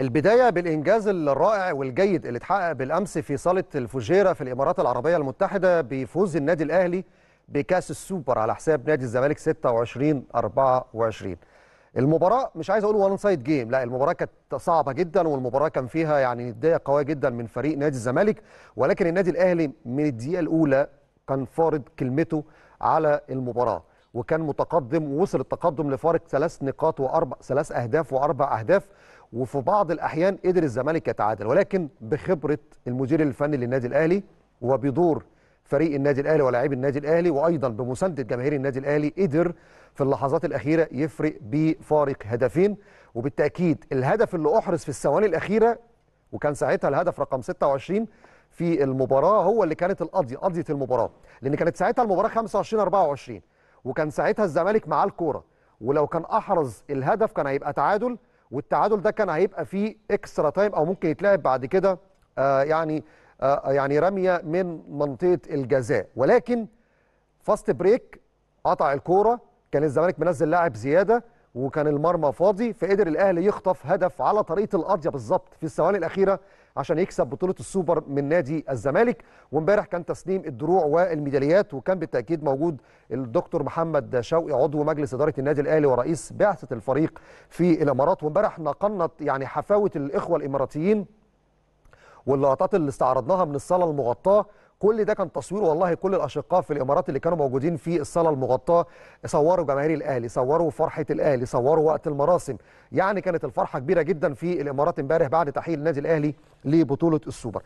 البداية بالإنجاز الرائع والجيد اللي اتحقق بالأمس في صالة الفجيرة في الإمارات العربية المتحدة بفوز النادي الأهلي بكأس السوبر على حساب نادي الزمالك 26 24 المباراة مش عايز أقول وان سايد جيم لا المباراة كانت صعبة جدا والمباراة كان فيها يعني ندية قوية جدا من فريق نادي الزمالك ولكن النادي الأهلي من الدقيقة الأولى كان فارض كلمته على المباراة وكان متقدم ووصل التقدم لفارق ثلاث نقاط واربع ثلاث اهداف واربع اهداف وفي بعض الاحيان قدر الزمالك يتعادل ولكن بخبره المدير الفني للنادي الاهلي وبدور فريق النادي الاهلي ولاعيب النادي الاهلي وايضا بمسانده جماهير النادي الاهلي قدر في اللحظات الاخيره يفرق بفارق هدفين وبالتاكيد الهدف اللي احرز في الثواني الاخيره وكان ساعتها الهدف رقم 26 في المباراه هو اللي كانت القضيه قضيه المباراه لان كانت ساعتها المباراه 25 24 وكان ساعتها الزمالك معاه الكوره ولو كان احرز الهدف كان هيبقى تعادل والتعادل ده كان هيبقى فيه اكسترا تايم او ممكن يتلعب بعد كده آه يعني آه, آه، يعني رميه من منطقه الجزاء ولكن فاست بريك قطع الكوره كان الزمالك منزل لاعب زياده وكان المرمى فاضي فقدر الاهلي يخطف هدف على طريقه القضيه بالظبط في الثواني الاخيره عشان يكسب بطوله السوبر من نادي الزمالك وامبارح كان تسليم الدروع والميداليات وكان بالتاكيد موجود الدكتور محمد شوقي عضو مجلس اداره النادي الاهلي ورئيس بعثه الفريق في الامارات وامبارح نقلنا يعني حفاوه الاخوه الاماراتيين واللقطات اللي استعرضناها من الصاله المغطاه كل ده كان تصوير والله كل الاشقاء في الامارات اللي كانوا موجودين في الصاله المغطاه صوروا جماهير الاهلي صوروا فرحه الاهلي صوروا وقت المراسم يعني كانت الفرحه كبيره جدا في الامارات امبارح بعد تحقيق النادي الاهلي لبطوله السوبر